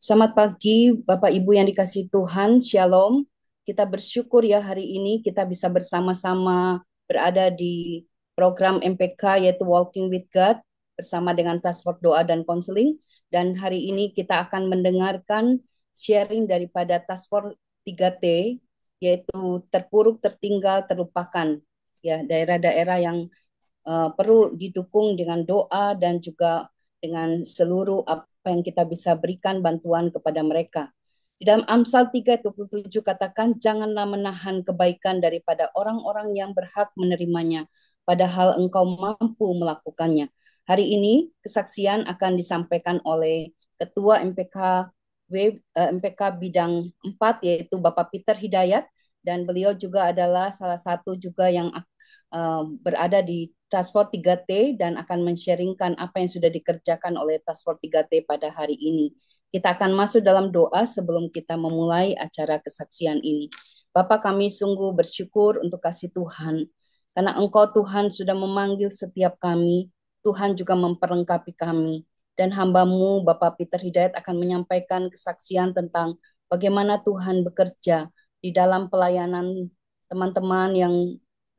Selamat pagi, Bapak Ibu yang dikasih Tuhan. Shalom. Kita bersyukur ya hari ini kita bisa bersama-sama berada di program MPK yaitu Walking with God bersama dengan Task Force Doa dan Konseling. Dan hari ini kita akan mendengarkan sharing daripada Task Force 3T yaitu terpuruk, tertinggal, terlupakan. Ya, daerah-daerah yang uh, perlu didukung dengan doa dan juga dengan seluruh apa yang kita bisa berikan bantuan kepada mereka. Di dalam Amsal 3:27 katakan janganlah menahan kebaikan daripada orang-orang yang berhak menerimanya padahal engkau mampu melakukannya. Hari ini kesaksian akan disampaikan oleh Ketua MPK eh, MPK bidang 4 yaitu Bapak Peter Hidayat dan beliau juga adalah salah satu juga yang uh, berada di Task Force 3T dan akan men-sharingkan apa yang sudah dikerjakan oleh Task Force 3T pada hari ini. Kita akan masuk dalam doa sebelum kita memulai acara kesaksian ini. Bapak kami sungguh bersyukur untuk kasih Tuhan, karena Engkau Tuhan sudah memanggil setiap kami, Tuhan juga memperlengkapi kami. Dan hambamu Bapak Peter Hidayat akan menyampaikan kesaksian tentang bagaimana Tuhan bekerja di dalam pelayanan teman-teman yang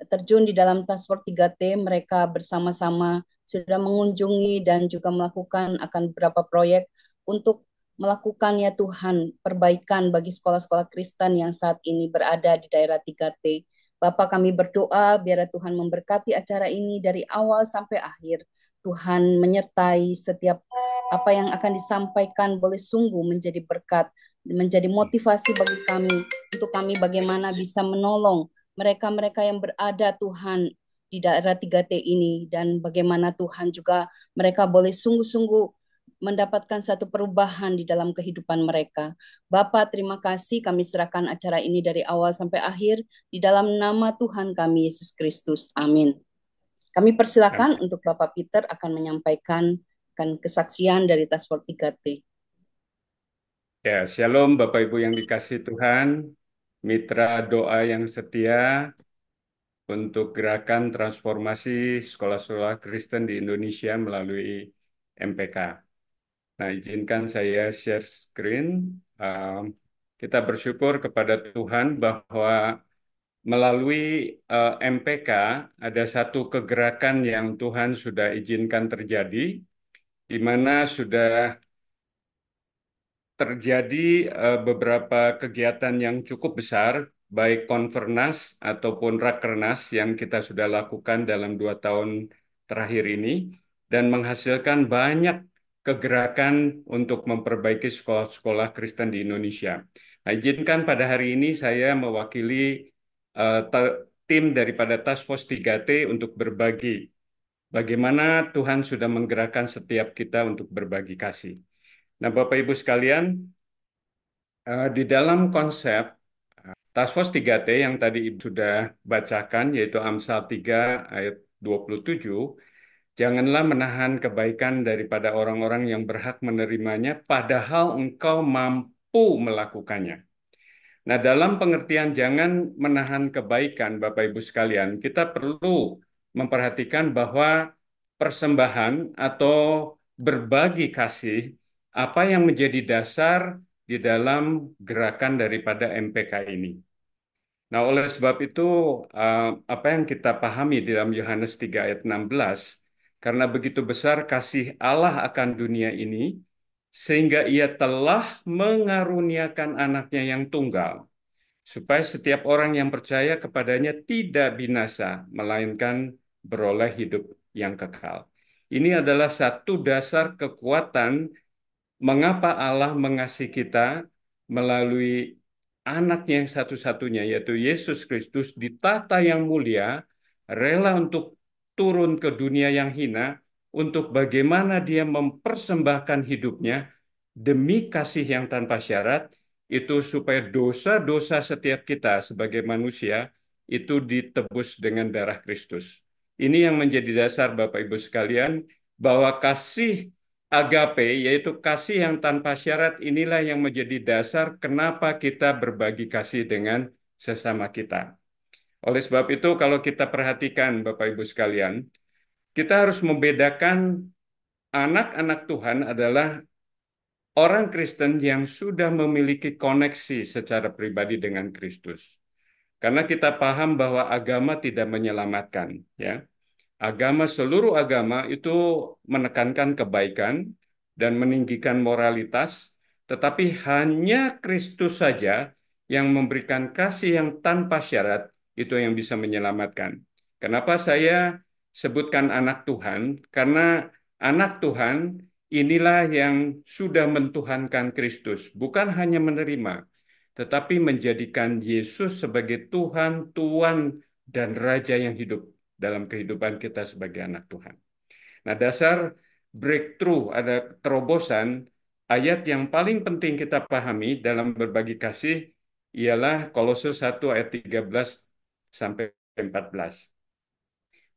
terjun di dalam task force 3T, mereka bersama-sama sudah mengunjungi dan juga melakukan akan beberapa proyek untuk melakukan ya Tuhan perbaikan bagi sekolah-sekolah Kristen yang saat ini berada di daerah 3T. Bapak kami berdoa biar Tuhan memberkati acara ini dari awal sampai akhir. Tuhan menyertai setiap apa yang akan disampaikan boleh sungguh menjadi berkat, menjadi motivasi bagi kami untuk kami bagaimana bisa menolong mereka-mereka yang berada Tuhan di daerah 3T ini dan bagaimana Tuhan juga mereka boleh sungguh-sungguh mendapatkan satu perubahan di dalam kehidupan mereka. Bapak, terima kasih kami serahkan acara ini dari awal sampai akhir di dalam nama Tuhan kami Yesus Kristus. Amin. Kami persilakan Amin. untuk Bapak Peter akan menyampaikan akan kesaksian dari Tasport 3T. Ya, shalom Bapak Ibu yang dikasih Tuhan mitra doa yang setia untuk gerakan transformasi sekolah-sekolah Kristen di Indonesia melalui MPK. Nah, izinkan saya share screen. Um, kita bersyukur kepada Tuhan bahwa melalui uh, MPK ada satu kegerakan yang Tuhan sudah izinkan terjadi, di mana sudah terjadi eh, beberapa kegiatan yang cukup besar, baik konvernas ataupun rakernas yang kita sudah lakukan dalam dua tahun terakhir ini, dan menghasilkan banyak kegerakan untuk memperbaiki sekolah-sekolah Kristen di Indonesia. Nah, izinkan pada hari ini saya mewakili uh, tim daripada Task Force 3T untuk berbagi bagaimana Tuhan sudah menggerakkan setiap kita untuk berbagi kasih. Nah, Bapak Ibu sekalian, eh, di dalam konsep eh, Task Force 3T yang tadi Ibu sudah bacakan, yaitu Amsal 3 ayat 27, janganlah menahan kebaikan daripada orang-orang yang berhak menerimanya, padahal engkau mampu melakukannya. Nah, dalam pengertian jangan menahan kebaikan, Bapak Ibu sekalian, kita perlu memperhatikan bahwa persembahan atau berbagi kasih apa yang menjadi dasar di dalam gerakan daripada MPK ini. Nah, oleh sebab itu eh, apa yang kita pahami di dalam Yohanes 3 ayat 16, karena begitu besar kasih Allah akan dunia ini sehingga ia telah mengaruniakan anaknya yang tunggal supaya setiap orang yang percaya kepadanya tidak binasa melainkan beroleh hidup yang kekal. Ini adalah satu dasar kekuatan mengapa Allah mengasihi kita melalui anaknya yang satu-satunya yaitu Yesus Kristus di tata yang mulia rela untuk turun ke dunia yang hina untuk bagaimana dia mempersembahkan hidupnya demi kasih yang tanpa syarat itu supaya dosa-dosa setiap kita sebagai manusia itu ditebus dengan darah Kristus. Ini yang menjadi dasar Bapak Ibu sekalian bahwa kasih agape, yaitu kasih yang tanpa syarat, inilah yang menjadi dasar kenapa kita berbagi kasih dengan sesama kita. Oleh sebab itu, kalau kita perhatikan, Bapak Ibu sekalian, kita harus membedakan anak-anak Tuhan adalah orang Kristen yang sudah memiliki koneksi secara pribadi dengan Kristus. Karena kita paham bahwa agama tidak menyelamatkan, ya agama seluruh agama itu menekankan kebaikan dan meninggikan moralitas, tetapi hanya Kristus saja yang memberikan kasih yang tanpa syarat itu yang bisa menyelamatkan. Kenapa saya sebutkan anak Tuhan? Karena anak Tuhan inilah yang sudah mentuhankan Kristus, bukan hanya menerima, tetapi menjadikan Yesus sebagai Tuhan, Tuhan dan Raja yang hidup dalam kehidupan kita sebagai anak Tuhan. Nah, dasar breakthrough ada terobosan ayat yang paling penting kita pahami dalam berbagi kasih ialah Kolose 1 ayat 13 sampai 14.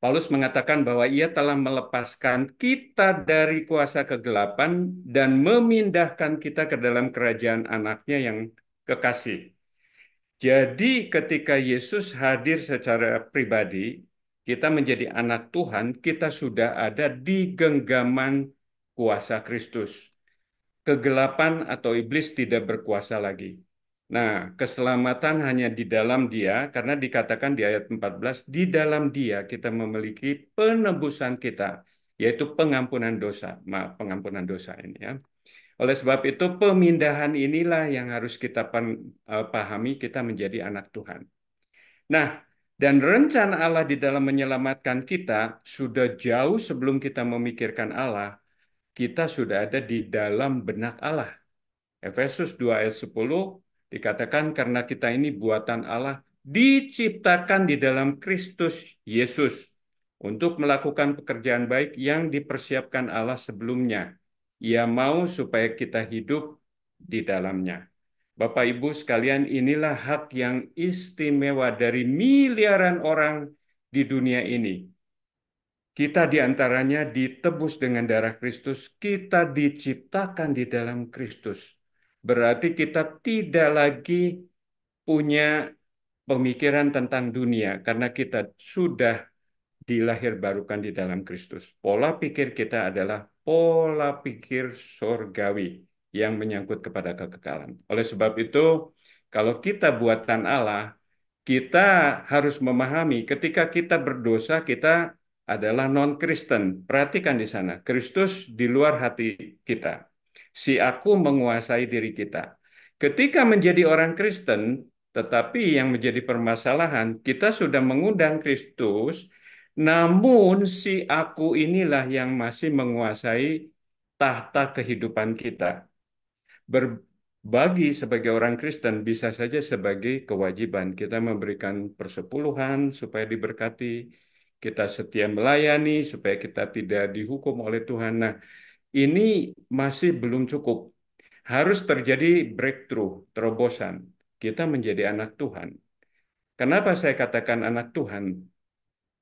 Paulus mengatakan bahwa ia telah melepaskan kita dari kuasa kegelapan dan memindahkan kita ke dalam kerajaan anaknya yang kekasih. Jadi ketika Yesus hadir secara pribadi, kita menjadi anak Tuhan, kita sudah ada di genggaman kuasa Kristus. Kegelapan atau iblis tidak berkuasa lagi. Nah, keselamatan hanya di dalam Dia karena dikatakan di ayat 14, di dalam Dia kita memiliki penebusan kita, yaitu pengampunan dosa. Maaf, pengampunan dosa ini ya. Oleh sebab itu pemindahan inilah yang harus kita eh, pahami kita menjadi anak Tuhan. Nah, dan rencana Allah di dalam menyelamatkan kita sudah jauh sebelum kita memikirkan Allah, kita sudah ada di dalam benak Allah. Efesus 2 ayat 10 dikatakan karena kita ini buatan Allah diciptakan di dalam Kristus Yesus untuk melakukan pekerjaan baik yang dipersiapkan Allah sebelumnya. Ia mau supaya kita hidup di dalamnya. Bapak Ibu sekalian, inilah hak yang istimewa dari miliaran orang di dunia ini. Kita diantaranya ditebus dengan darah Kristus, kita diciptakan di dalam Kristus. Berarti kita tidak lagi punya pemikiran tentang dunia, karena kita sudah dilahir di dalam Kristus. Pola pikir kita adalah pola pikir sorgawi yang menyangkut kepada kekekalan. Oleh sebab itu, kalau kita buatan Allah, kita harus memahami ketika kita berdosa, kita adalah non-Kristen. Perhatikan di sana, Kristus di luar hati kita. Si aku menguasai diri kita. Ketika menjadi orang Kristen, tetapi yang menjadi permasalahan, kita sudah mengundang Kristus, namun si aku inilah yang masih menguasai tahta kehidupan kita berbagi sebagai orang Kristen bisa saja sebagai kewajiban. Kita memberikan persepuluhan supaya diberkati, kita setia melayani supaya kita tidak dihukum oleh Tuhan. Nah, ini masih belum cukup. Harus terjadi breakthrough, terobosan. Kita menjadi anak Tuhan. Kenapa saya katakan anak Tuhan?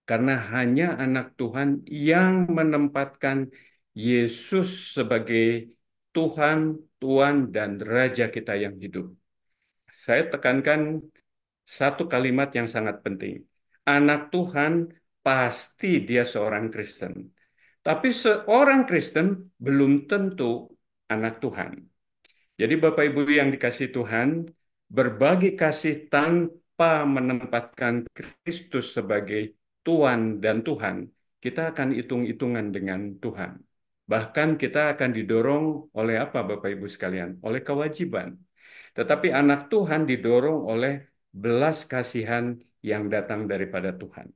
Karena hanya anak Tuhan yang menempatkan Yesus sebagai Tuhan, Tuhan, dan Raja kita yang hidup. Saya tekankan satu kalimat yang sangat penting. Anak Tuhan pasti dia seorang Kristen. Tapi seorang Kristen belum tentu anak Tuhan. Jadi Bapak Ibu yang dikasih Tuhan, berbagi kasih tanpa menempatkan Kristus sebagai Tuhan dan Tuhan, kita akan hitung-hitungan dengan Tuhan. Bahkan kita akan didorong oleh apa Bapak Ibu sekalian? Oleh kewajiban. Tetapi anak Tuhan didorong oleh belas kasihan yang datang daripada Tuhan.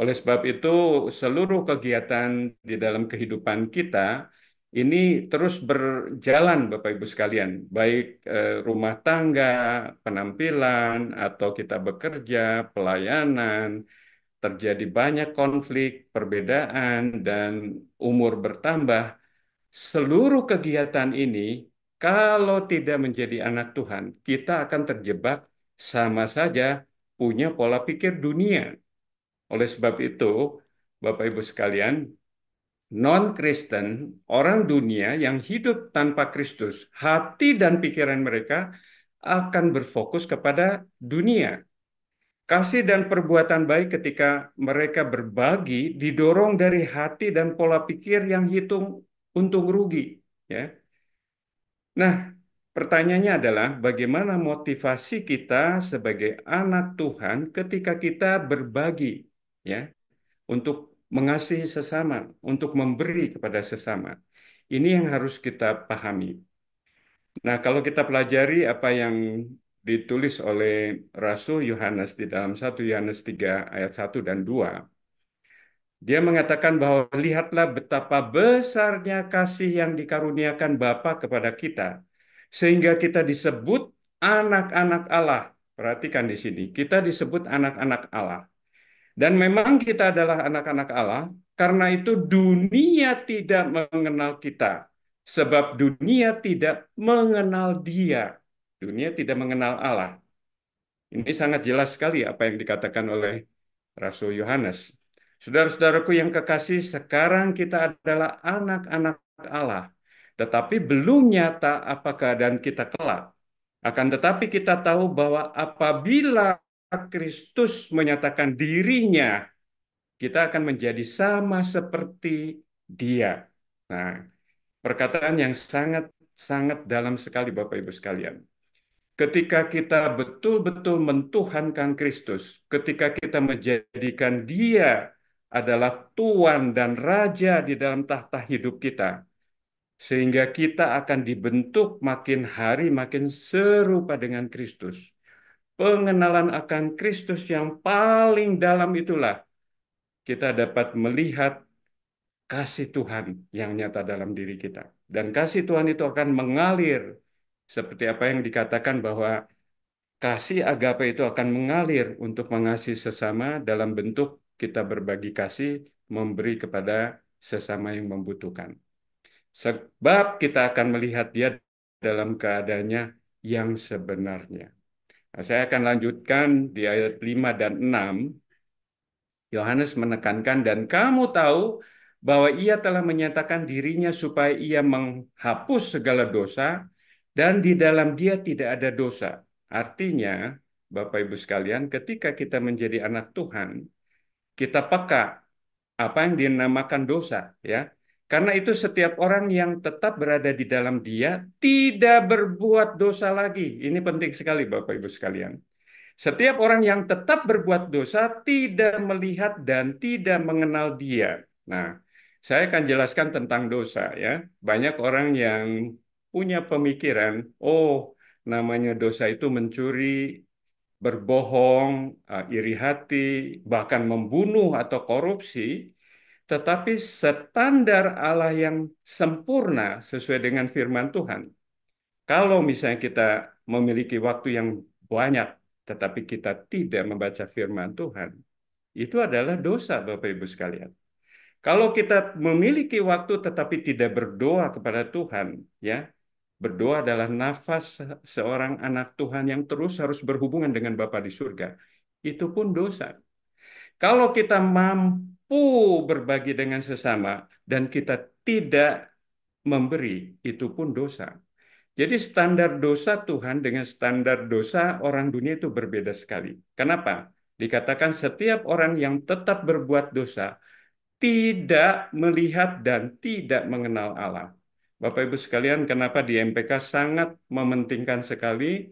Oleh sebab itu, seluruh kegiatan di dalam kehidupan kita ini terus berjalan Bapak Ibu sekalian, baik eh, rumah tangga, penampilan atau kita bekerja, pelayanan, terjadi banyak konflik, perbedaan, dan umur bertambah, seluruh kegiatan ini, kalau tidak menjadi anak Tuhan, kita akan terjebak sama saja punya pola pikir dunia. Oleh sebab itu, Bapak Ibu sekalian, non-Kristen, orang dunia yang hidup tanpa Kristus, hati dan pikiran mereka akan berfokus kepada dunia, Kasih dan perbuatan baik ketika mereka berbagi didorong dari hati dan pola pikir yang hitung untung rugi, ya. Nah, pertanyaannya adalah bagaimana motivasi kita sebagai anak Tuhan ketika kita berbagi, ya, untuk mengasihi sesama, untuk memberi kepada sesama. Ini yang harus kita pahami. Nah, kalau kita pelajari apa yang ditulis oleh Rasul Yohanes di dalam 1 Yohanes 3 ayat 1 dan 2. Dia mengatakan bahwa lihatlah betapa besarnya kasih yang dikaruniakan Bapa kepada kita sehingga kita disebut anak-anak Allah. Perhatikan di sini, kita disebut anak-anak Allah. Dan memang kita adalah anak-anak Allah, karena itu dunia tidak mengenal kita sebab dunia tidak mengenal Dia dunia tidak mengenal Allah. Ini sangat jelas sekali apa yang dikatakan oleh Rasul Yohanes. Saudara-saudaraku yang kekasih, sekarang kita adalah anak-anak Allah. Tetapi belum nyata apa keadaan kita kelak. Akan tetapi kita tahu bahwa apabila Kristus menyatakan dirinya, kita akan menjadi sama seperti dia. Nah, perkataan yang sangat sangat dalam sekali Bapak Ibu sekalian. Ketika kita betul-betul mentuhankan Kristus, ketika kita menjadikan Dia adalah tuan dan raja di dalam tahta hidup kita, sehingga kita akan dibentuk makin hari makin serupa dengan Kristus. Pengenalan akan Kristus yang paling dalam itulah kita dapat melihat kasih Tuhan yang nyata dalam diri kita. Dan kasih Tuhan itu akan mengalir seperti apa yang dikatakan bahwa kasih agape itu akan mengalir untuk mengasihi sesama dalam bentuk kita berbagi kasih memberi kepada sesama yang membutuhkan. Sebab kita akan melihat dia dalam keadaannya yang sebenarnya. Nah, saya akan lanjutkan di ayat 5 dan 6. Yohanes menekankan dan kamu tahu bahwa ia telah menyatakan dirinya supaya ia menghapus segala dosa dan di dalam dia tidak ada dosa. Artinya, Bapak Ibu sekalian, ketika kita menjadi anak Tuhan, kita peka apa yang dinamakan dosa, ya. Karena itu setiap orang yang tetap berada di dalam dia tidak berbuat dosa lagi. Ini penting sekali Bapak Ibu sekalian. Setiap orang yang tetap berbuat dosa tidak melihat dan tidak mengenal dia. Nah, saya akan jelaskan tentang dosa ya. Banyak orang yang punya pemikiran, oh namanya dosa itu mencuri, berbohong, ah, iri hati, bahkan membunuh atau korupsi, tetapi standar Allah yang sempurna sesuai dengan firman Tuhan. Kalau misalnya kita memiliki waktu yang banyak, tetapi kita tidak membaca firman Tuhan, itu adalah dosa Bapak Ibu sekalian. Kalau kita memiliki waktu tetapi tidak berdoa kepada Tuhan, ya Berdoa adalah nafas seorang anak Tuhan yang terus harus berhubungan dengan Bapa di surga. Itu pun dosa. Kalau kita mampu berbagi dengan sesama dan kita tidak memberi, itu pun dosa. Jadi standar dosa Tuhan dengan standar dosa orang dunia itu berbeda sekali. Kenapa? Dikatakan setiap orang yang tetap berbuat dosa tidak melihat dan tidak mengenal Allah. Bapak Ibu sekalian, kenapa di MPK sangat mementingkan sekali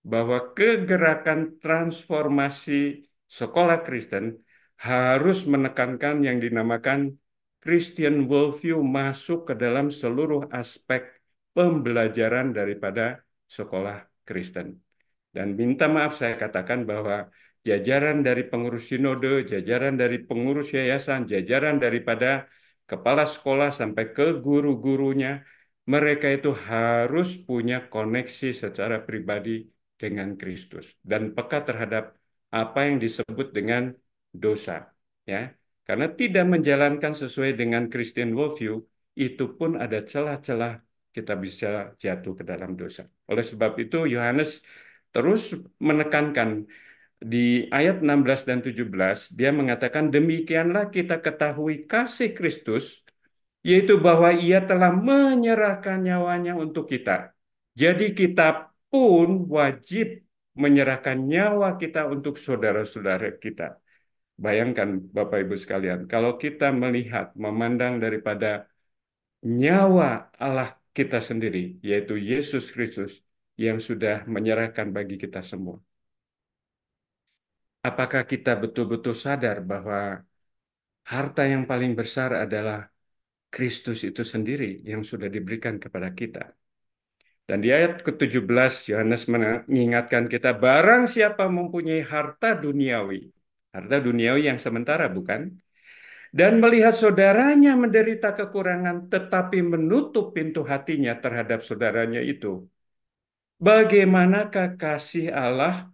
bahwa kegerakan transformasi sekolah Kristen harus menekankan yang dinamakan Christian worldview masuk ke dalam seluruh aspek pembelajaran daripada sekolah Kristen. Dan minta maaf saya katakan bahwa jajaran dari pengurus sinode, jajaran dari pengurus yayasan, jajaran daripada kepala sekolah sampai ke guru-gurunya, mereka itu harus punya koneksi secara pribadi dengan Kristus dan peka terhadap apa yang disebut dengan dosa, ya. Karena tidak menjalankan sesuai dengan Christian worldview, itu pun ada celah-celah kita bisa jatuh ke dalam dosa. Oleh sebab itu Yohanes terus menekankan di ayat 16 dan 17 dia mengatakan demikianlah kita ketahui kasih Kristus yaitu bahwa ia telah menyerahkan nyawanya untuk kita. Jadi kita pun wajib menyerahkan nyawa kita untuk saudara-saudara kita. Bayangkan Bapak Ibu sekalian, kalau kita melihat memandang daripada nyawa Allah kita sendiri yaitu Yesus Kristus yang sudah menyerahkan bagi kita semua apakah kita betul-betul sadar bahwa harta yang paling besar adalah Kristus itu sendiri yang sudah diberikan kepada kita. Dan di ayat ke-17 Yohanes mengingatkan kita barang siapa mempunyai harta duniawi, harta duniawi yang sementara bukan, dan melihat saudaranya menderita kekurangan tetapi menutup pintu hatinya terhadap saudaranya itu. Bagaimanakah kasih Allah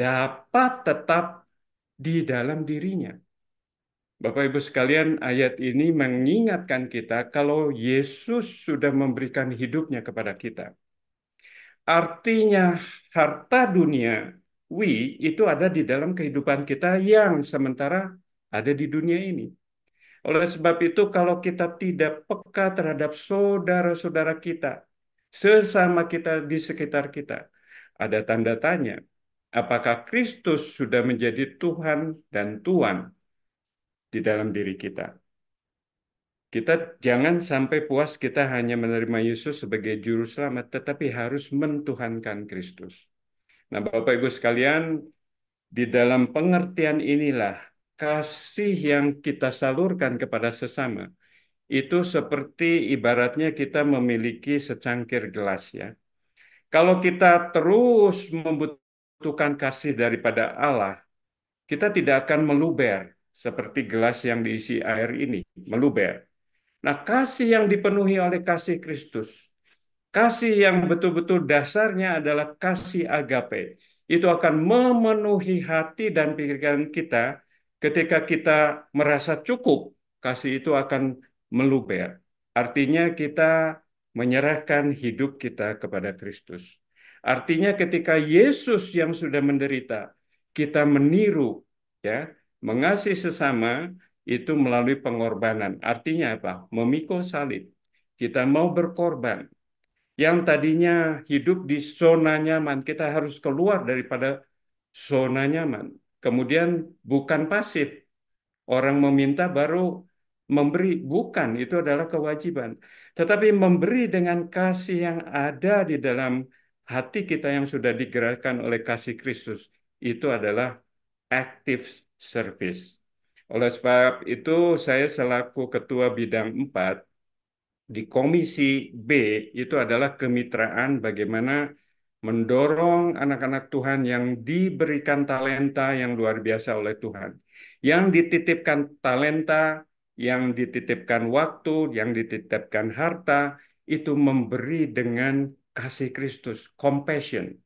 dapat tetap di dalam dirinya. Bapak Ibu sekalian, ayat ini mengingatkan kita kalau Yesus sudah memberikan hidupnya kepada kita. Artinya harta dunia, we, itu ada di dalam kehidupan kita yang sementara ada di dunia ini. Oleh sebab itu, kalau kita tidak peka terhadap saudara-saudara kita, sesama kita di sekitar kita, ada tanda tanya apakah Kristus sudah menjadi Tuhan dan Tuan di dalam diri kita. Kita jangan sampai puas kita hanya menerima Yesus sebagai juru selamat, tetapi harus mentuhankan Kristus. Nah, Bapak Ibu sekalian, di dalam pengertian inilah kasih yang kita salurkan kepada sesama itu seperti ibaratnya kita memiliki secangkir gelas ya. Kalau kita terus membutuhkan membutuhkan kasih daripada Allah, kita tidak akan meluber seperti gelas yang diisi air ini, meluber. Nah, kasih yang dipenuhi oleh kasih Kristus, kasih yang betul-betul dasarnya adalah kasih agape. Itu akan memenuhi hati dan pikiran kita ketika kita merasa cukup, kasih itu akan meluber. Artinya kita menyerahkan hidup kita kepada Kristus. Artinya ketika Yesus yang sudah menderita, kita meniru ya, mengasihi sesama itu melalui pengorbanan. Artinya apa? Memikul salib. Kita mau berkorban. Yang tadinya hidup di zona nyaman, kita harus keluar daripada zona nyaman. Kemudian bukan pasif. Orang meminta baru memberi bukan itu adalah kewajiban tetapi memberi dengan kasih yang ada di dalam hati kita yang sudah digerakkan oleh kasih Kristus itu adalah active service. Oleh sebab itu, saya selaku ketua bidang 4 di komisi B itu adalah kemitraan bagaimana mendorong anak-anak Tuhan yang diberikan talenta yang luar biasa oleh Tuhan, yang dititipkan talenta, yang dititipkan waktu, yang dititipkan harta itu memberi dengan kasih Kristus, compassion.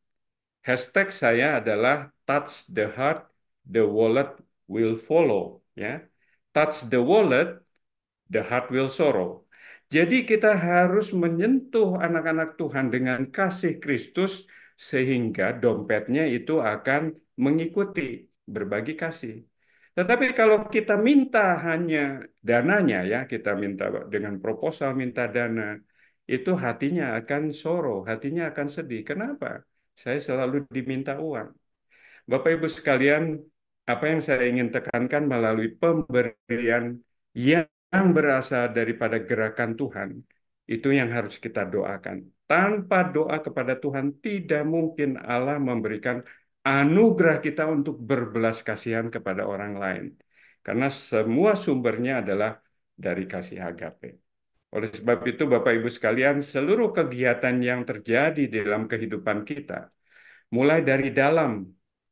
Hashtag saya adalah touch the heart, the wallet will follow. Ya, touch the wallet, the heart will sorrow. Jadi kita harus menyentuh anak-anak Tuhan dengan kasih Kristus sehingga dompetnya itu akan mengikuti berbagi kasih. Tetapi kalau kita minta hanya dananya ya, kita minta dengan proposal minta dana, itu hatinya akan soro, hatinya akan sedih. Kenapa? Saya selalu diminta uang. Bapak Ibu sekalian, apa yang saya ingin tekankan melalui pemberian yang berasal daripada gerakan Tuhan, itu yang harus kita doakan. Tanpa doa kepada Tuhan, tidak mungkin Allah memberikan anugerah kita untuk berbelas kasihan kepada orang lain. Karena semua sumbernya adalah dari kasih agape. Oleh sebab itu, Bapak Ibu sekalian, seluruh kegiatan yang terjadi dalam kehidupan kita, mulai dari dalam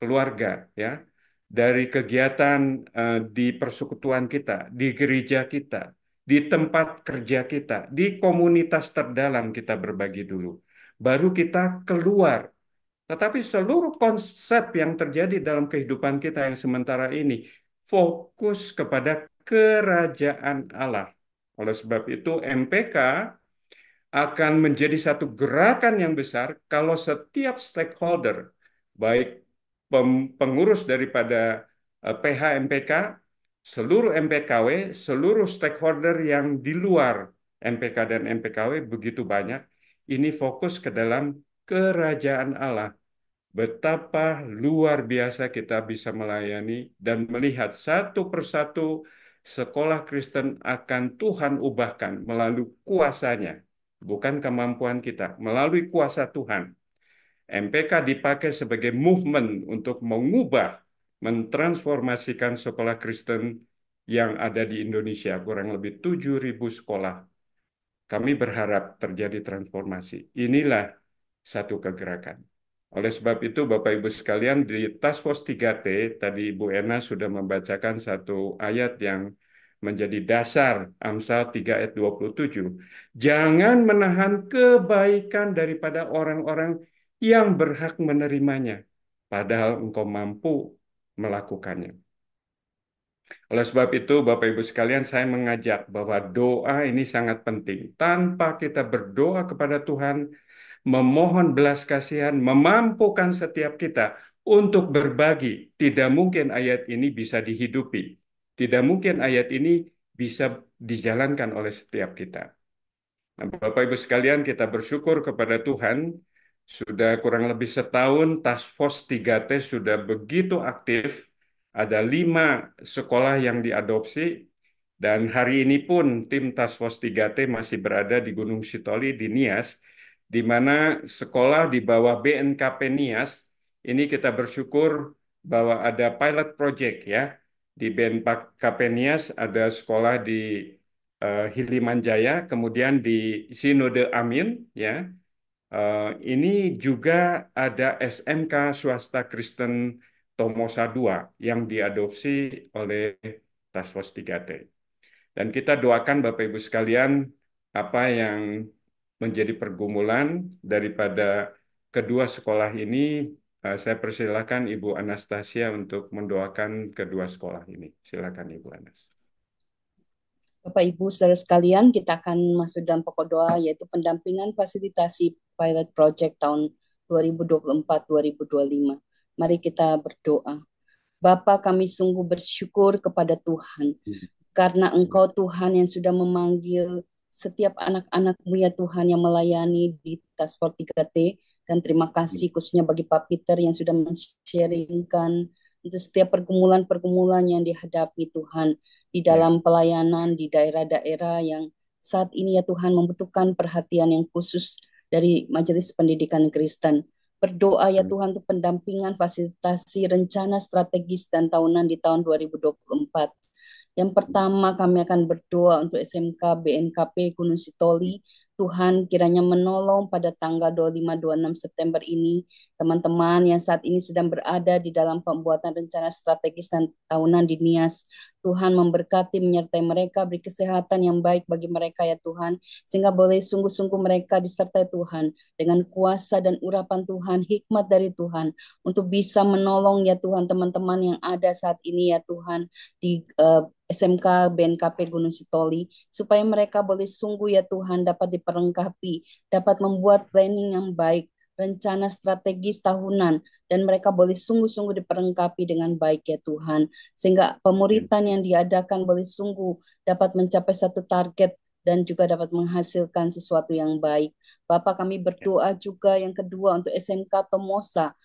keluarga, ya, dari kegiatan uh, di persekutuan kita, di gereja kita, di tempat kerja kita, di komunitas terdalam kita berbagi dulu. Baru kita keluar. Tetapi seluruh konsep yang terjadi dalam kehidupan kita yang sementara ini fokus kepada kerajaan Allah oleh sebab itu MPK akan menjadi satu gerakan yang besar kalau setiap stakeholder, baik pengurus daripada eh, PH MPK, seluruh MPKW, seluruh stakeholder yang di luar MPK dan MPKW begitu banyak, ini fokus ke dalam kerajaan Allah. Betapa luar biasa kita bisa melayani dan melihat satu persatu sekolah Kristen akan Tuhan ubahkan melalui kuasanya, bukan kemampuan kita, melalui kuasa Tuhan. MPK dipakai sebagai movement untuk mengubah, mentransformasikan sekolah Kristen yang ada di Indonesia, kurang lebih 7.000 sekolah. Kami berharap terjadi transformasi. Inilah satu kegerakan. Oleh sebab itu, Bapak Ibu sekalian, di Task Force 3T, tadi bu Ena sudah membacakan satu ayat yang menjadi dasar Amsal 3 ayat 27. Jangan menahan kebaikan daripada orang-orang yang berhak menerimanya, padahal engkau mampu melakukannya. Oleh sebab itu, Bapak Ibu sekalian, saya mengajak bahwa doa ini sangat penting. Tanpa kita berdoa kepada Tuhan, memohon belas kasihan, memampukan setiap kita untuk berbagi. Tidak mungkin ayat ini bisa dihidupi. Tidak mungkin ayat ini bisa dijalankan oleh setiap kita. Nah, Bapak Ibu sekalian, kita bersyukur kepada Tuhan sudah kurang lebih setahun Task Force 3T sudah begitu aktif. Ada lima sekolah yang diadopsi. Dan hari ini pun tim Task Force 3T masih berada di Gunung Sitoli di Nias di mana sekolah di bawah BNKP Nias ini kita bersyukur bahwa ada pilot project ya di BNKP Nias ada sekolah di uh, Hilimanjaya kemudian di Sinode Amin ya uh, ini juga ada SMK swasta Kristen Tomosa II yang diadopsi oleh Taswas 3T dan kita doakan Bapak Ibu sekalian apa yang menjadi pergumulan daripada kedua sekolah ini. Eh, saya persilakan Ibu Anastasia untuk mendoakan kedua sekolah ini. Silakan Ibu Anas. Bapak Ibu saudara sekalian, kita akan masuk dalam pokok doa yaitu pendampingan fasilitasi pilot project tahun 2024-2025. Mari kita berdoa. Bapa kami sungguh bersyukur kepada Tuhan hmm. karena Engkau Tuhan yang sudah memanggil setiap anak-anakmu ya Tuhan yang melayani di Tasport 3T dan terima kasih khususnya bagi Pak Peter yang sudah men-sharingkan untuk setiap pergumulan-pergumulan yang dihadapi Tuhan di ya. dalam pelayanan di daerah-daerah yang saat ini ya Tuhan membutuhkan perhatian yang khusus dari Majelis Pendidikan Kristen. Berdoa ya Tuhan untuk pendampingan fasilitasi rencana strategis dan tahunan di tahun 2024 yang pertama kami akan berdoa untuk SMK BNKP Gunung Sitoli. Tuhan kiranya menolong pada tanggal 25-26 September ini teman-teman yang saat ini sedang berada di dalam pembuatan rencana strategis dan tahunan di NIAS. Tuhan memberkati menyertai mereka, beri kesehatan yang baik bagi mereka ya Tuhan, sehingga boleh sungguh-sungguh mereka disertai Tuhan dengan kuasa dan urapan Tuhan, hikmat dari Tuhan untuk bisa menolong ya Tuhan teman-teman yang ada saat ini ya Tuhan di uh, SMK BNKP Gunung Sitoli, supaya mereka boleh sungguh ya Tuhan dapat diperlengkapi, dapat membuat planning yang baik, rencana strategis tahunan, dan mereka boleh sungguh-sungguh diperlengkapi dengan baik ya Tuhan. Sehingga pemuritan yang diadakan boleh sungguh dapat mencapai satu target dan juga dapat menghasilkan sesuatu yang baik. Bapak kami berdoa juga yang kedua untuk SMK Tomosa,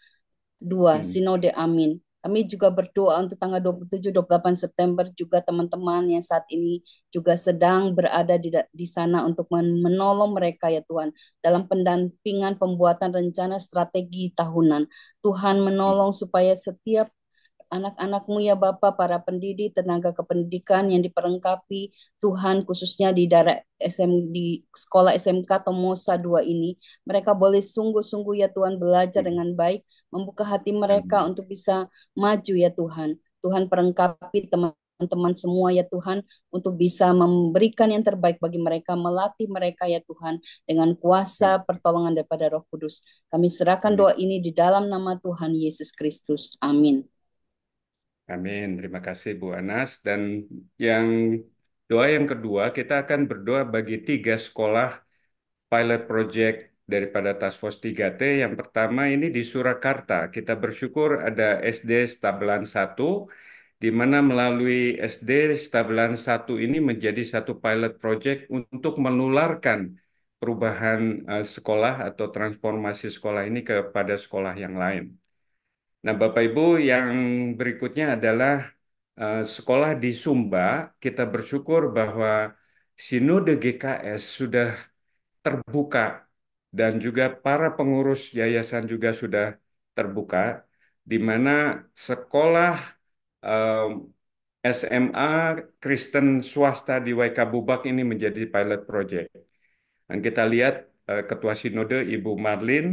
dua, hmm. Sinode Amin kami juga berdoa untuk tanggal 27 28 September juga teman-teman yang saat ini juga sedang berada di di sana untuk menolong mereka ya Tuhan dalam pendampingan pembuatan rencana strategi tahunan. Tuhan menolong supaya setiap anak-anakmu ya Bapa para pendidik, tenaga kependidikan yang diperlengkapi Tuhan khususnya di daerah SM, di sekolah SMK Tomosa 2 ini. Mereka boleh sungguh-sungguh ya Tuhan belajar dengan baik, membuka hati mereka untuk bisa maju ya Tuhan. Tuhan perlengkapi teman-teman semua ya Tuhan untuk bisa memberikan yang terbaik bagi mereka, melatih mereka ya Tuhan dengan kuasa pertolongan daripada Roh Kudus. Kami serahkan doa ini di dalam nama Tuhan Yesus Kristus. Amin. Amin. Terima kasih Bu Anas. Dan yang doa yang kedua, kita akan berdoa bagi tiga sekolah pilot project daripada Task Force 3T. Yang pertama ini di Surakarta. Kita bersyukur ada SD Stabilan 1, di mana melalui SD Stabilan 1 ini menjadi satu pilot project untuk menularkan perubahan eh, sekolah atau transformasi sekolah ini kepada sekolah yang lain. Nah, Bapak Ibu, yang berikutnya adalah uh, sekolah di Sumba. Kita bersyukur bahwa Sinode GKS sudah terbuka dan juga para pengurus yayasan juga sudah terbuka, di mana sekolah um, eh, SMA Kristen swasta di Waikabubak ini menjadi pilot project. Dan kita lihat uh, Ketua Sinode Ibu Marlin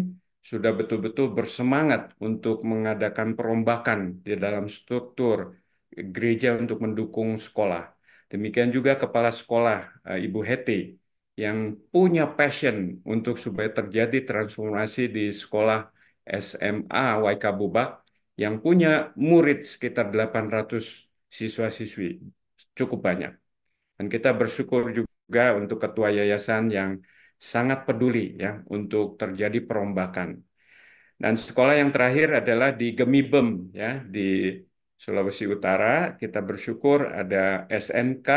sudah betul-betul bersemangat untuk mengadakan perombakan di dalam struktur gereja untuk mendukung sekolah. Demikian juga kepala sekolah eh, Ibu Heti yang punya passion untuk supaya terjadi transformasi di sekolah SMA YK Bubak yang punya murid sekitar 800 siswa-siswi cukup banyak. Dan kita bersyukur juga untuk ketua yayasan yang sangat peduli ya untuk terjadi perombakan. Dan sekolah yang terakhir adalah di Gemibem ya di Sulawesi Utara. Kita bersyukur ada SMK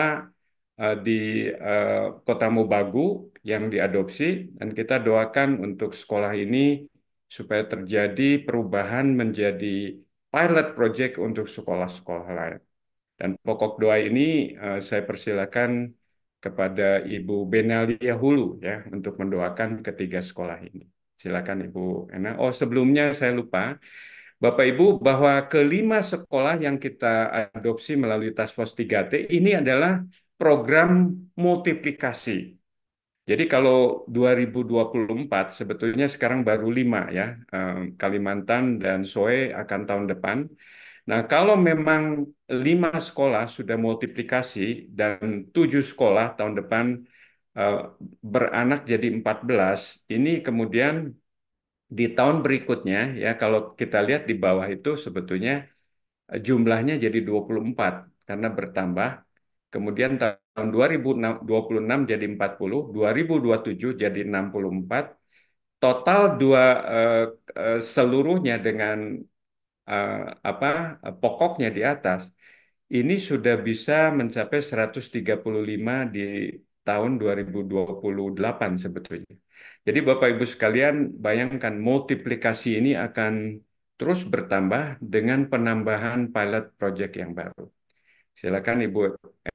eh, di eh, Kota Mobagu yang diadopsi dan kita doakan untuk sekolah ini supaya terjadi perubahan menjadi pilot project untuk sekolah-sekolah lain. Dan pokok doa ini eh, saya persilakan kepada Ibu Benalia Hulu ya untuk mendoakan ketiga sekolah ini. Silakan Ibu Ena. Oh sebelumnya saya lupa Bapak Ibu bahwa kelima sekolah yang kita adopsi melalui Task Force 3T ini adalah program multiplikasi. Jadi kalau 2024 sebetulnya sekarang baru lima ya Kalimantan dan Soe akan tahun depan Nah, kalau memang lima sekolah sudah multiplikasi dan tujuh sekolah tahun depan uh, beranak jadi 14, ini kemudian di tahun berikutnya ya kalau kita lihat di bawah itu sebetulnya eh, jumlahnya jadi 24 karena bertambah. Kemudian tahun 2026 jadi 40, 2027 jadi 64. Total dua eh, seluruhnya dengan uh, apa eh, pokoknya di atas ini sudah bisa mencapai 135 di tahun 2028 sebetulnya. Jadi Bapak Ibu sekalian, bayangkan multiplikasi ini akan terus bertambah dengan penambahan pilot project yang baru. Silakan Ibu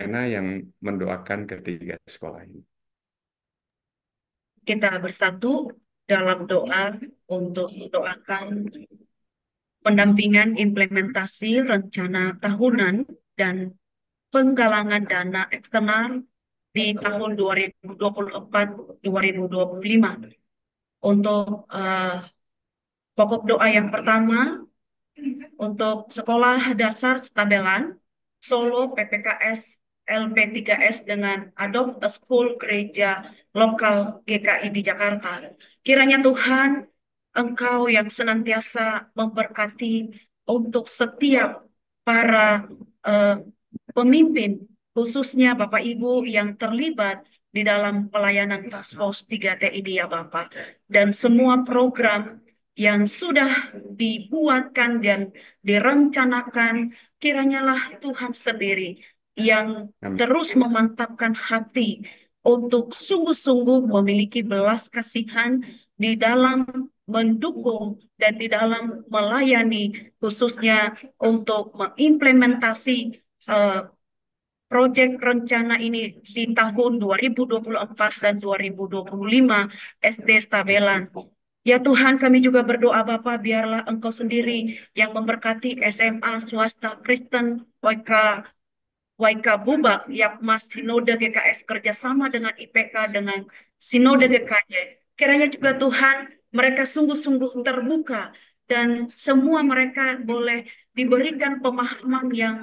Ena yang mendoakan ketiga sekolah ini. Kita bersatu dalam doa untuk doakan pendampingan implementasi rencana tahunan dan penggalangan dana eksternal di tahun 2024-2025. Untuk uh, pokok doa yang pertama, untuk sekolah dasar Stabelan, Solo PPKS LP3S dengan Adopt a School Gereja Lokal GKI di Jakarta. Kiranya Tuhan Engkau yang senantiasa memberkati untuk setiap para uh, pemimpin, khususnya Bapak Ibu yang terlibat di dalam pelayanan Task Force 3T ini ya Bapak. Dan semua program yang sudah dibuatkan dan direncanakan, kiranyalah Tuhan sendiri yang Amin. terus memantapkan hati untuk sungguh-sungguh memiliki belas kasihan di dalam mendukung dan di dalam melayani khususnya untuk mengimplementasi uh, eh, proyek rencana ini di tahun 2024 dan 2025 SD Stabelan. Ya Tuhan, kami juga berdoa Bapa, biarlah Engkau sendiri yang memberkati SMA swasta Kristen WK Waika Bubak Yapmas Sinode GKS kerjasama dengan IPK, dengan Sinode GKJ. Kiranya juga Tuhan mereka sungguh-sungguh terbuka dan semua mereka boleh diberikan pemahaman yang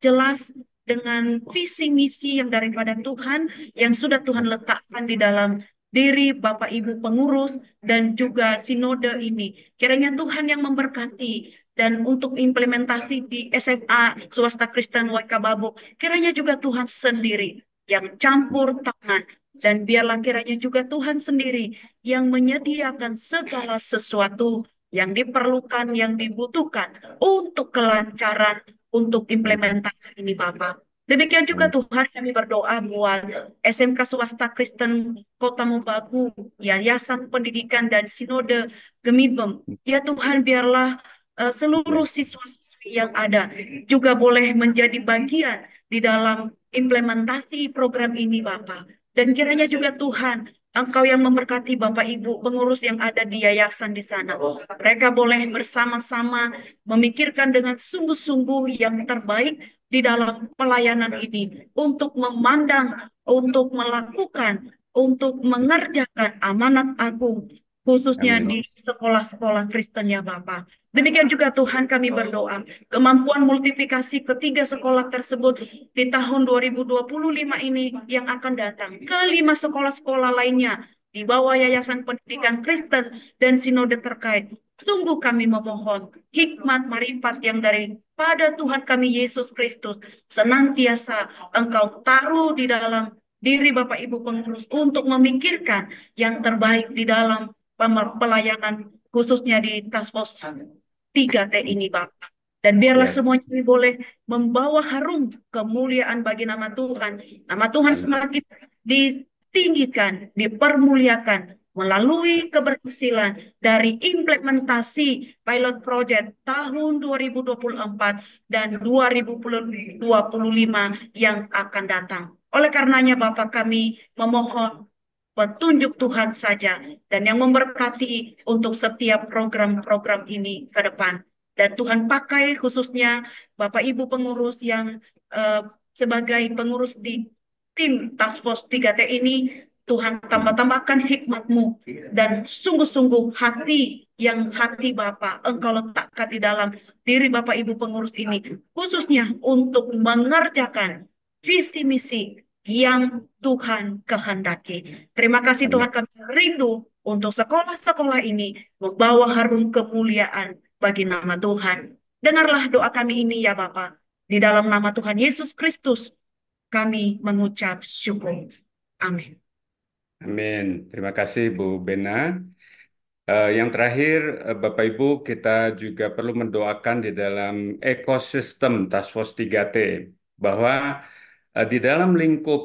jelas dengan visi misi yang daripada Tuhan yang sudah Tuhan letakkan di dalam diri Bapak Ibu pengurus dan juga sinode ini. Kiranya Tuhan yang memberkati dan untuk implementasi di SMA Swasta Kristen Wakababo, kiranya juga Tuhan sendiri yang campur tangan dan biarlah kiranya juga Tuhan sendiri yang menyediakan segala sesuatu yang diperlukan, yang dibutuhkan untuk kelancaran, untuk implementasi ini Bapak. Demikian juga Tuhan kami berdoa buat SMK Swasta Kristen Kota Mubaku, Yayasan Pendidikan dan Sinode Gemibem. Ya Tuhan biarlah uh, seluruh siswa-siswi yang ada juga boleh menjadi bagian di dalam implementasi program ini Bapak. Dan kiranya juga Tuhan, Engkau yang memberkati Bapak Ibu, pengurus yang ada di yayasan di sana. Mereka boleh bersama-sama memikirkan dengan sungguh-sungguh yang terbaik di dalam pelayanan ini untuk memandang, untuk melakukan, untuk mengerjakan amanat agung khususnya Amin. di sekolah-sekolah Kristen ya Bapak. Demikian juga Tuhan kami berdoa, kemampuan multiplikasi ketiga sekolah tersebut di tahun 2025 ini yang akan datang. Kelima sekolah-sekolah lainnya di bawah Yayasan Pendidikan Kristen dan Sinode terkait. Sungguh kami memohon hikmat marifat yang dari pada Tuhan kami Yesus Kristus senantiasa engkau taruh di dalam diri Bapak Ibu pengurus untuk memikirkan yang terbaik di dalam pelayanan khususnya di Task Force 3T ini Bapak. Dan biarlah ya. semuanya ini boleh membawa harum kemuliaan bagi nama Tuhan. Nama Tuhan semakin ditinggikan, dipermuliakan melalui keberhasilan dari implementasi pilot project tahun 2024 dan 2025 yang akan datang. Oleh karenanya Bapak kami memohon petunjuk Tuhan saja dan yang memberkati untuk setiap program-program ini ke depan. Dan Tuhan pakai khususnya Bapak Ibu pengurus yang eh, sebagai pengurus di tim Task Force 3T ini Tuhan tambah-tambahkan hikmatmu dan sungguh-sungguh hati yang hati Bapak engkau letakkan di dalam diri Bapak Ibu pengurus ini khususnya untuk mengerjakan visi misi yang Tuhan kehendaki. Terima kasih Tuhan kami rindu untuk sekolah-sekolah ini membawa harum kemuliaan bagi nama Tuhan. Dengarlah doa kami ini ya Bapa. Di dalam nama Tuhan Yesus Kristus kami mengucap syukur. Amin. Amin. Terima kasih Bu Bena. Uh, yang terakhir, uh, Bapak Ibu, kita juga perlu mendoakan di dalam ekosistem Task Force 3T bahwa Eh, di dalam lingkup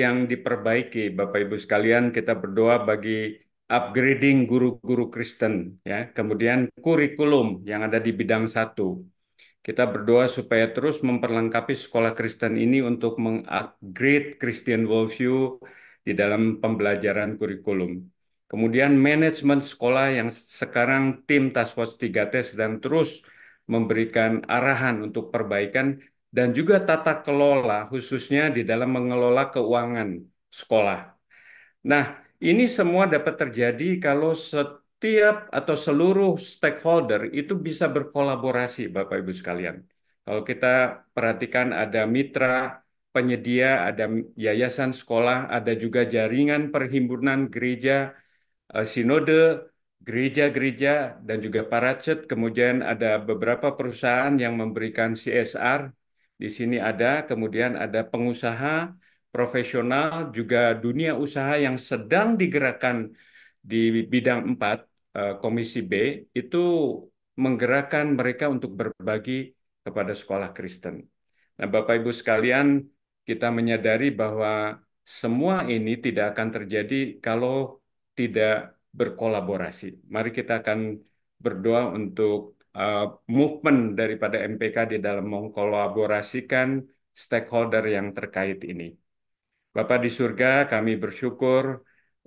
yang diperbaiki, Bapak Ibu sekalian, kita berdoa bagi upgrading guru-guru Kristen, ya. Kemudian kurikulum yang ada di bidang satu. Kita berdoa supaya terus memperlengkapi sekolah Kristen ini untuk mengupgrade Christian worldview di dalam pembelajaran kurikulum. Kemudian manajemen sekolah yang sekarang tim Task Force 3T sedang terus memberikan arahan untuk perbaikan dan juga tata kelola khususnya di dalam mengelola keuangan sekolah. Nah, ini semua dapat terjadi kalau setiap atau seluruh stakeholder itu bisa berkolaborasi Bapak Ibu sekalian. Kalau kita perhatikan ada mitra penyedia, ada yayasan sekolah, ada juga jaringan perhimpunan gereja, eh, sinode, gereja-gereja, dan juga paracet. Kemudian ada beberapa perusahaan yang memberikan CSR di sini ada, kemudian ada pengusaha profesional, juga dunia usaha yang sedang digerakkan di bidang 4, eh, Komisi B, itu menggerakkan mereka untuk berbagi kepada sekolah Kristen. Nah, Bapak Ibu sekalian, kita menyadari bahwa semua ini tidak akan terjadi kalau tidak berkolaborasi. Mari kita akan berdoa untuk Eh, movement daripada MPK di dalam mengkolaborasikan stakeholder yang terkait ini. Bapak di surga, kami bersyukur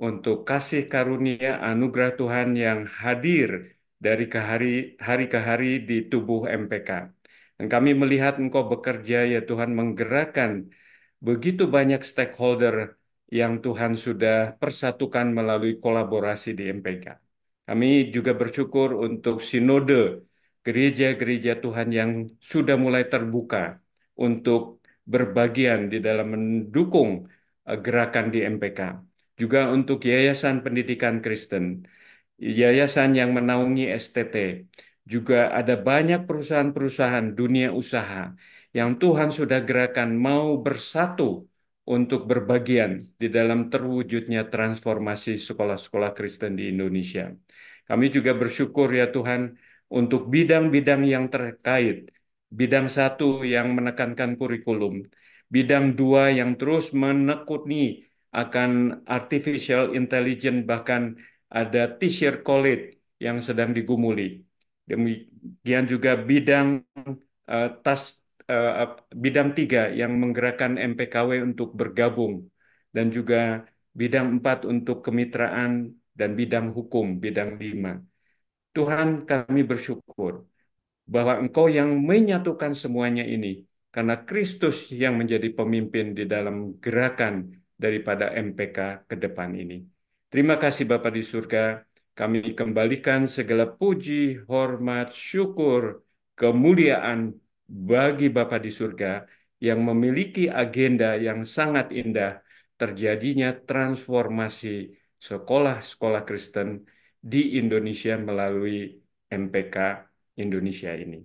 untuk kasih karunia anugerah Tuhan yang hadir dari ke hari, hari ke hari di tubuh MPK. Dan kami melihat Engkau bekerja ya Tuhan menggerakkan begitu banyak stakeholder yang Tuhan sudah persatukan melalui kolaborasi di MPK. Kami juga bersyukur untuk sinode gereja-gereja Tuhan yang sudah mulai terbuka untuk berbagian di dalam mendukung eh, gerakan di MPK. Juga untuk Yayasan Pendidikan Kristen, yayasan yang menaungi STT. Juga ada banyak perusahaan-perusahaan dunia usaha yang Tuhan sudah gerakan mau bersatu untuk berbagian di dalam terwujudnya transformasi sekolah-sekolah Kristen di Indonesia. Kami juga bersyukur ya Tuhan, untuk bidang-bidang yang terkait. Bidang satu yang menekankan kurikulum, bidang dua yang terus menekuni akan artificial intelligence bahkan ada T-shirt College yang sedang digumuli. Demikian juga bidang uh, tas uh, bidang tiga yang menggerakkan MPKW untuk bergabung dan juga bidang empat untuk kemitraan dan bidang hukum bidang lima. Tuhan kami bersyukur bahwa Engkau yang menyatukan semuanya ini karena Kristus yang menjadi pemimpin di dalam gerakan daripada MPK ke depan ini. Terima kasih Bapak di surga, kami kembalikan segala puji, hormat, syukur, kemuliaan bagi Bapak di surga yang memiliki agenda yang sangat indah terjadinya transformasi sekolah-sekolah Kristen di Indonesia melalui MPK Indonesia ini.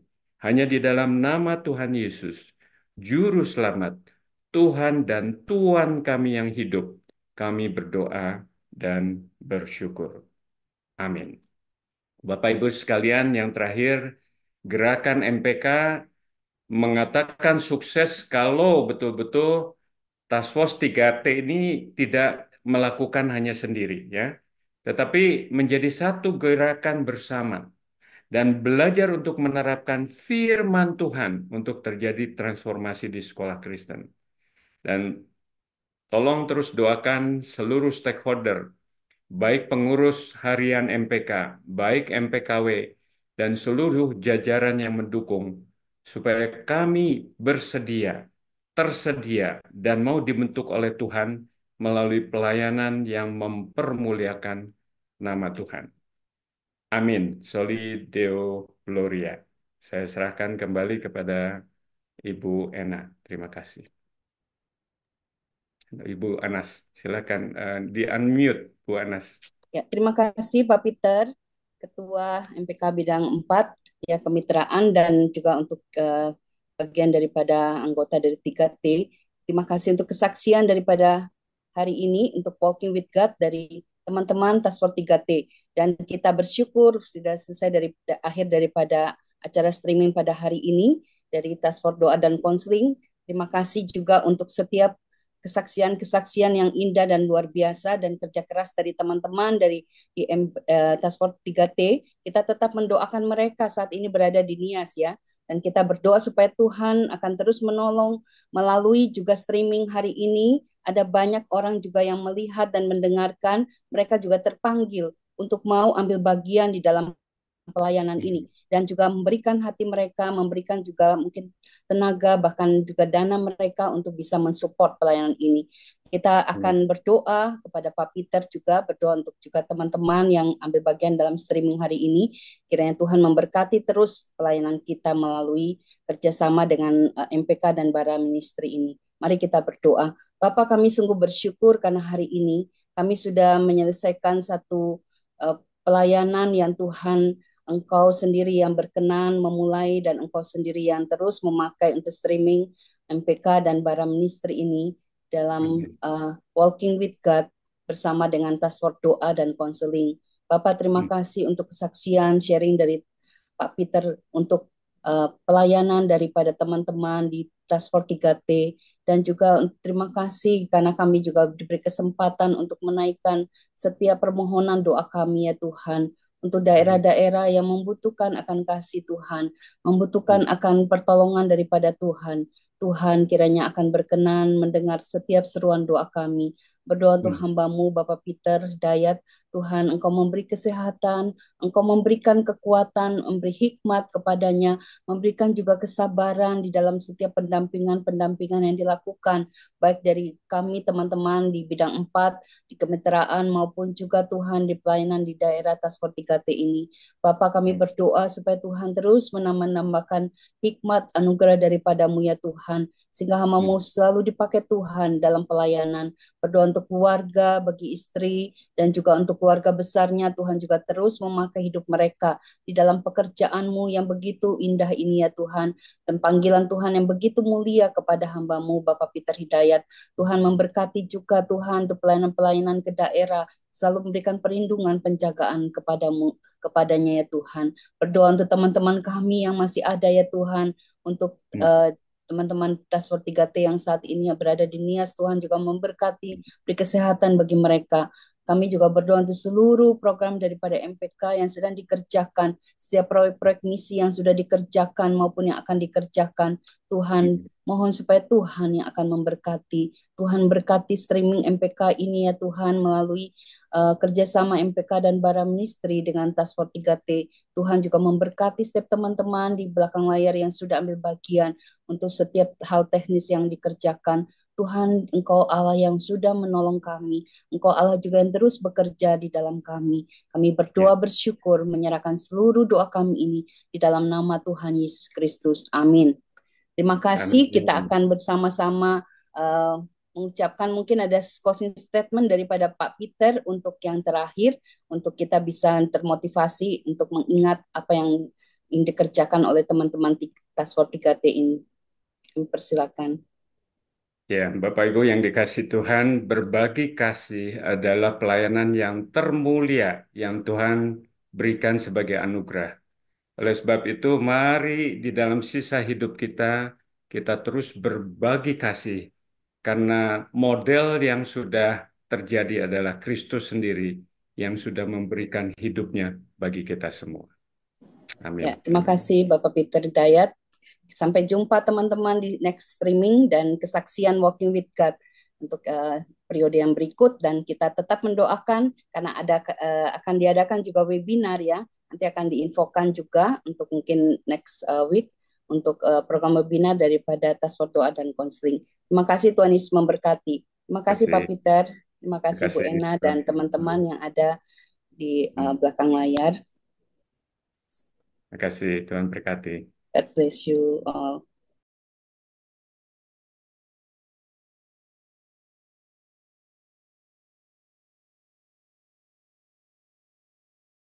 Hanya di dalam nama Tuhan Yesus, Juru Selamat, Tuhan dan Tuhan kami yang hidup, kami berdoa dan bersyukur. Amin. Bapak Ibu sekalian yang terakhir, gerakan MPK mengatakan sukses kalau betul-betul Task Force 3T ini tidak melakukan hanya sendiri ya tetapi menjadi satu gerakan bersama dan belajar untuk menerapkan firman Tuhan untuk terjadi transformasi di sekolah Kristen. Dan tolong terus doakan seluruh stakeholder, baik pengurus harian MPK, baik MPKW, dan seluruh jajaran yang mendukung, supaya kami bersedia, tersedia, dan mau dibentuk oleh Tuhan melalui pelayanan yang mempermuliakan nama Tuhan. Amin. Soli Deo Gloria. Saya serahkan kembali kepada Ibu Ena. Terima kasih. Ibu Anas, silakan uh, di unmute Bu Anas. Ya, terima kasih Pak Peter, Ketua MPK Bidang 4 ya kemitraan dan juga untuk uh, bagian daripada anggota dari 3T. Terima kasih untuk kesaksian daripada hari ini untuk Walking with God dari teman-teman Task Force 3T dan kita bersyukur sudah selesai dari akhir daripada acara streaming pada hari ini dari Task Force Doa dan Konseling. Terima kasih juga untuk setiap kesaksian-kesaksian yang indah dan luar biasa dan kerja keras dari teman-teman dari IM eh, Task Force 3T. Kita tetap mendoakan mereka saat ini berada di Nias ya. Dan kita berdoa supaya Tuhan akan terus menolong melalui juga streaming hari ini. Ada banyak orang juga yang melihat dan mendengarkan. Mereka juga terpanggil untuk mau ambil bagian di dalam pelayanan ini dan juga memberikan hati mereka, memberikan juga mungkin tenaga bahkan juga dana mereka untuk bisa mensupport pelayanan ini. Kita hmm. akan berdoa kepada Pak Peter juga berdoa untuk juga teman-teman yang ambil bagian dalam streaming hari ini. Kiranya Tuhan memberkati terus pelayanan kita melalui kerjasama dengan eh, MPK dan Bara Ministry ini. Mari kita berdoa. Bapak kami sungguh bersyukur karena hari ini kami sudah menyelesaikan satu uh, pelayanan yang Tuhan engkau sendiri yang berkenan memulai dan engkau sendiri yang terus memakai untuk streaming MPK dan Bara Ministry ini dalam uh, Walking with God bersama dengan task force doa dan Counseling. Bapak terima hmm. kasih untuk kesaksian sharing dari Pak Peter untuk uh, pelayanan daripada teman-teman di Task Force 3T dan juga terima kasih karena kami juga diberi kesempatan untuk menaikkan setiap permohonan doa kami ya Tuhan untuk daerah-daerah yang membutuhkan akan kasih Tuhan, membutuhkan akan pertolongan daripada Tuhan. Tuhan kiranya akan berkenan mendengar setiap seruan doa kami. Berdoa untuk hmm. hambamu Bapak Peter Dayat, Tuhan engkau memberi kesehatan, engkau memberikan kekuatan, memberi hikmat kepadanya, memberikan juga kesabaran di dalam setiap pendampingan-pendampingan yang dilakukan, baik dari kami teman-teman di bidang 4, di kemitraan maupun juga Tuhan di pelayanan di daerah Tasport 3T ini. Bapak kami berdoa supaya Tuhan terus menambahkan hikmat anugerah daripadamu ya Tuhan, sehingga hamamu selalu dipakai Tuhan dalam pelayanan. Berdoa untuk keluarga, bagi istri, dan juga untuk keluarga besarnya, Tuhan juga terus memakai hidup mereka di dalam pekerjaanmu yang begitu indah ini ya Tuhan, dan panggilan Tuhan yang begitu mulia kepada hambamu Bapak Peter Hidayat rakyat. Tuhan memberkati juga Tuhan untuk pelayanan-pelayanan ke daerah selalu memberikan perlindungan penjagaan kepadamu kepadanya ya Tuhan berdoa untuk teman-teman kami yang masih ada ya Tuhan untuk hmm. Eh, teman-teman Task 3T yang saat ini berada di Nias Tuhan juga memberkati beri kesehatan bagi mereka kami juga berdoa untuk seluruh program daripada MPK yang sedang dikerjakan, setiap proyek-proyek misi yang sudah dikerjakan maupun yang akan dikerjakan. Tuhan, mohon supaya Tuhan yang akan memberkati. Tuhan berkati streaming MPK ini ya Tuhan melalui uh, kerjasama MPK dan para Ministry dengan Task Force 3T. Tuhan juga memberkati setiap teman-teman di belakang layar yang sudah ambil bagian untuk setiap hal teknis yang dikerjakan. Tuhan, Engkau Allah yang sudah menolong kami. Engkau Allah juga yang terus bekerja di dalam kami. Kami berdoa ya. bersyukur menyerahkan seluruh doa kami ini di dalam nama Tuhan Yesus Kristus. Amin. Terima kasih. Amin. Kita akan bersama-sama uh, mengucapkan mungkin ada closing statement daripada Pak Peter untuk yang terakhir untuk kita bisa termotivasi untuk mengingat apa yang dikerjakan oleh teman-teman di Task Force 3T ini. Ya, Bapak Ibu yang dikasih Tuhan, berbagi kasih adalah pelayanan yang termulia yang Tuhan berikan sebagai anugerah. Oleh sebab itu, mari di dalam sisa hidup kita, kita terus berbagi kasih. Karena model yang sudah terjadi adalah Kristus sendiri yang sudah memberikan hidupnya bagi kita semua. Amin. Ya, terima kasih Bapak Peter Dayat. Sampai jumpa teman-teman di next streaming dan kesaksian Walking with God untuk uh, periode yang berikut dan kita tetap mendoakan karena ada uh, akan diadakan juga webinar ya. Nanti akan diinfokan juga untuk mungkin next uh, week untuk uh, program webinar daripada tas doa dan konseling. Terima kasih Tuhan Yesus memberkati. Terima kasih, Pak Peter. Terima kasih, Terima kasih Bu Ena dan teman-teman yang ada di uh, belakang layar. Terima kasih Tuhan berkati. God bless you all.